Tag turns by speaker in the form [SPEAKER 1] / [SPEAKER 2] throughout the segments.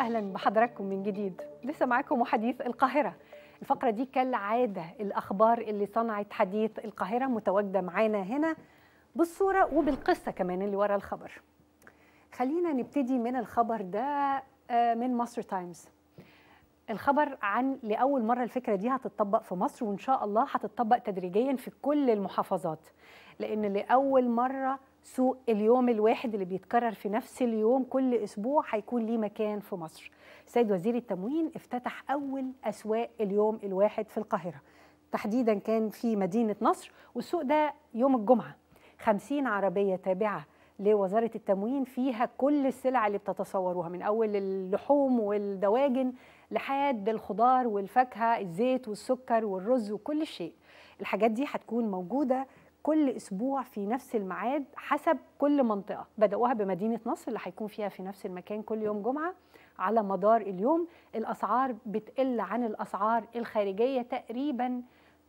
[SPEAKER 1] اهلا بحضراتكم من جديد لسه معاكم وحديث القاهره الفقره دي كالعاده الاخبار اللي صنعت حديث القاهره متواجده معانا هنا بالصوره وبالقصه كمان اللي ورا الخبر خلينا نبتدي من الخبر ده آه، من مصر تايمز الخبر عن لاول مره الفكره دي هتطبق في مصر وان شاء الله هتطبق تدريجيا في كل المحافظات لان لاول مره سوق اليوم الواحد اللي بيتكرر في نفس اليوم كل اسبوع هيكون ليه مكان في مصر. السيد وزير التموين افتتح اول اسواق اليوم الواحد في القاهره. تحديدا كان في مدينه نصر والسوق ده يوم الجمعه. 50 عربيه تابعه لوزاره التموين فيها كل السلع اللي بتتصوروها من اول اللحوم والدواجن لحد الخضار والفاكهه، الزيت والسكر والرز وكل شيء. الحاجات دي هتكون موجوده كل اسبوع في نفس الميعاد حسب كل منطقه بداوها بمدينه نصر اللي هيكون فيها في نفس المكان كل يوم جمعه على مدار اليوم الاسعار بتقل عن الاسعار الخارجيه تقريبا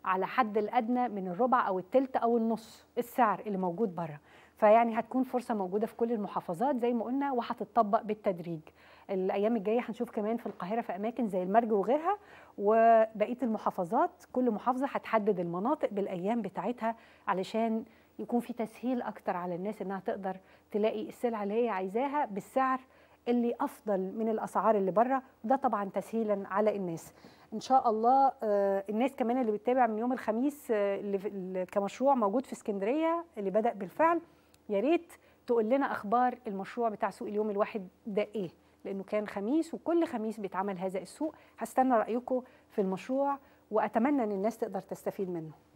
[SPEAKER 1] على حد الادنى من الربع او الثلث او النص السعر اللي موجود بره فيعني هتكون فرصه موجوده في كل المحافظات زي ما قلنا وهتطبق بالتدريج الايام الجايه هنشوف كمان في القاهره في اماكن زي المرج وغيرها وبقيه المحافظات كل محافظه هتحدد المناطق بالايام بتاعتها علشان يكون في تسهيل اكتر على الناس انها تقدر تلاقي السلعه اللي هي عايزاها بالسعر اللي افضل من الاسعار اللي بره وده طبعا تسهيلا على الناس ان شاء الله آه، الناس كمان اللي بتتابع من يوم الخميس آه، اللي كمشروع موجود في اسكندريه اللي بدا بالفعل يا ريت تقول لنا اخبار المشروع بتاع سوق اليوم الواحد ده ايه لانه كان خميس وكل خميس بيتعمل هذا السوق هستنى رايكم في المشروع واتمنى ان الناس تقدر تستفيد منه